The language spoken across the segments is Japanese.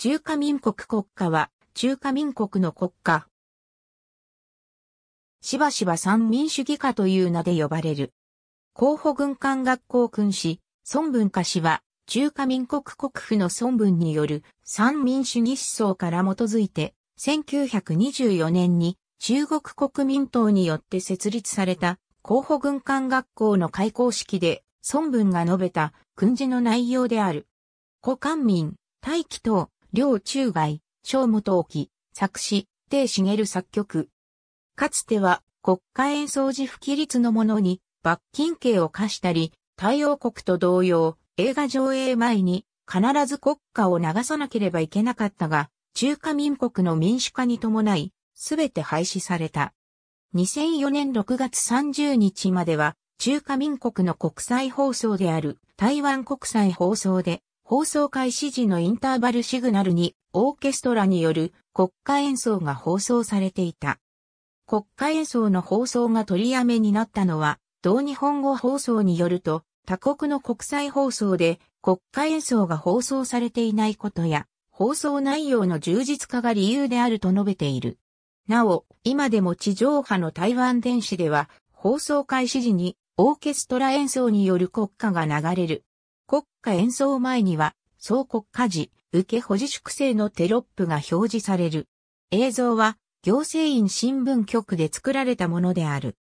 中華民国国家は、中華民国の国家。しばしば三民主義家という名で呼ばれる。候補軍艦学校君士、孫文家氏は、中華民国国府の孫文による三民主義思想から基づいて、1924年に中国国民党によって設立された候補軍艦学校の開校式で孫文が述べた訓示の内容である。古官民、大気等、両中外、小本沖、作詞、定茂作曲。かつては国家演奏時不規律のものに罰金刑を課したり、太陽国と同様、映画上映前に必ず国家を流さなければいけなかったが、中華民国の民主化に伴い、すべて廃止された。2004年6月30日までは、中華民国の国際放送である台湾国際放送で放送開始時のインターバルシグナルにオーケストラによる国歌演奏が放送されていた。国歌演奏の放送が取りやめになったのは、同日本語放送によると、他国の国際放送で国歌演奏が放送されていないことや、放送内容の充実化が理由であると述べている。なお、今でも地上波の台湾電子では、放送開始時にオーケストラ演奏による国歌が流れる歌演奏前には、総国家事、受け保持粛清のテロップが表示される。映像は、行政院新聞局で作られたものである。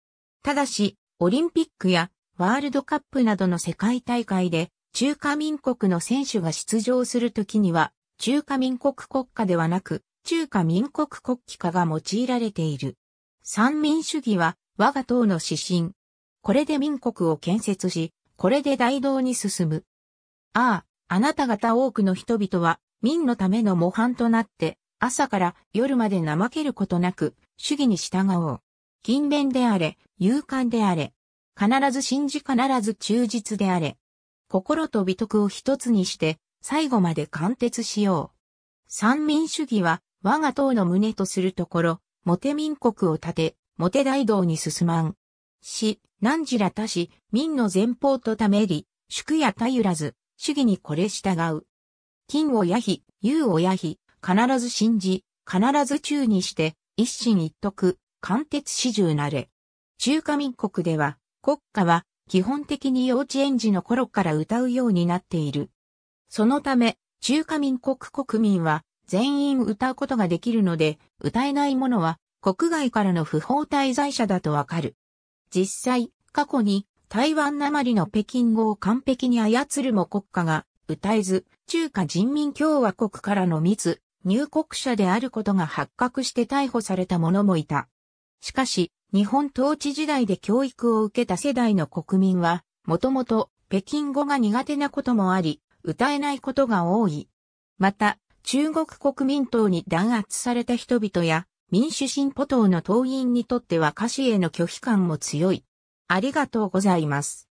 ただし、オリンピックやワールドカップなどの世界大会で、中華民国の選手が出場するときには、中華民国国家ではなく、中華民国国旗化が用いられている。三民主義は、我が党の指針。これで民国を建設し、これで大道に進む。ああ、あなた方多くの人々は、民のための模範となって、朝から夜まで怠けることなく、主義に従おう。勤勉であれ、勇敢であれ。必ず信じ必ず忠実であれ。心と美徳を一つにして、最後まで貫徹しよう。三民主義は、我が党の胸とするところ、モテ民国を立て、モテ大道に進まん。し、何時らたし、民の前方とためり、宿や頼らず。主義にこれ従う。金をやひ、優をやひ、必ず信じ、必ず忠にして、一心一徳、貫徹始終なれ。中華民国では、国家は基本的に幼稚園児の頃から歌うようになっている。そのため、中華民国国民は全員歌うことができるので、歌えない者は国外からの不法滞在者だとわかる。実際、過去に台湾なまりの北京語を完璧に操るも国家が、歌えず、中華人民共和国からの密、入国者であることが発覚して逮捕された者もいた。しかし、日本統治時代で教育を受けた世代の国民は、もともと北京語が苦手なこともあり、歌えないことが多い。また、中国国民党に弾圧された人々や、民主進歩党の党員にとっては歌詞への拒否感も強い。ありがとうございます。